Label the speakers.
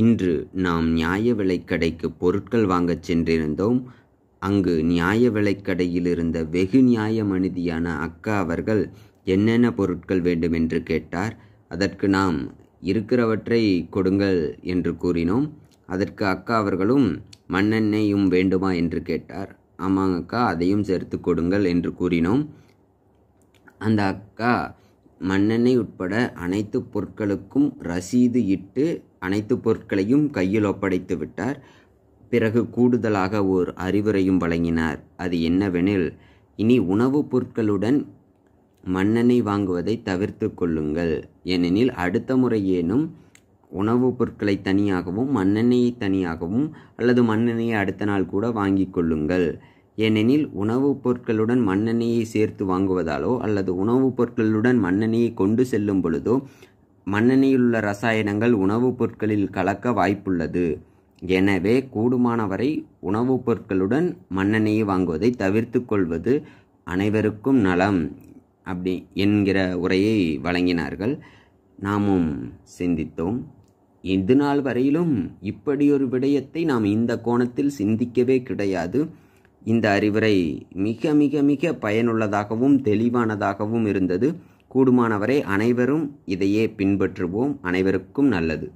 Speaker 1: இன்று நாம் நியாய விலைக்கடைக்கு பொருட்கள் வாங்கச் சென்றிருந்தோம் அங்கு நியாய விலைக்கடையில் இருந்த வெகு நியாய மனிதியான அக்கா அவர்கள் என்னென்ன பொருட்கள் வேண்டும் என்று கேட்டார் அதற்கு நாம் இருக்கிறவற்றை கொடுங்கள் என்று கூறினோம் அதற்கு அக்கா அவர்களும் மண்ணெண்ணையும் வேண்டுமா என்று கேட்டார் ஆமாங்க அக்கா அதையும் சேர்த்து கொடுங்கள் என்று கூறினோம் அந்த அக்கா மண்ணெண்ணெய் உட்பட அனைத்து பொருட்களுக்கும் ரசீது இட்டு அனைத்து பொருட்களையும் கையில் ஒப்படைத்து விட்டார் பிறகு கூடுதலாக ஓர் அறிவுரையும் வழங்கினார் அது என்னவெனில் இனி உணவுப் பொருட்களுடன் மண்ணெண்ணெய் வாங்குவதை தவிர்த்து கொள்ளுங்கள் ஏனெனில் அடுத்த முறை ஏனும் உணவுப் பொருட்களை தனியாகவும் மண்ணெண்ணெயை தனியாகவும் அல்லது மண்ணெண்ணெயை அடுத்த நாள் கூட வாங்கி கொள்ளுங்கள் ஏனெனில் உணவுப் பொருட்களுடன் மண்ணெண்ணெயை சேர்த்து வாங்குவதாலோ அல்லது உணவுப் பொருட்களுடன் மண்ணெண்ணெயை கொண்டு செல்லும் பொழுதோ மண்ணெண்ணிலுள்ள ரசாயனங்கள் உணவுப் பொருட்களில் கலக்க வாய்ப்புள்ளது எனவே கூடுமானவரை உணவுப் பொருட்களுடன் மண்ணெண்ணெயை வாங்குவதை தவிர்த்து கொள்வது அனைவருக்கும் நலம் அப்படி என்கிற உரையை வழங்கினார்கள் நாமும் சிந்தித்தோம் இது நாள் வரையிலும் இப்படி ஒரு விடயத்தை நாம் இந்த கோணத்தில் சிந்திக்கவே கிடையாது இந்த அறிவுரை மிக மிக மிக பயனுள்ளதாகவும் தெளிவானதாகவும் இருந்தது கூடுமானவரை அனைவரும் இதையே பின்பற்றுவோம் அனைவருக்கும் நல்லது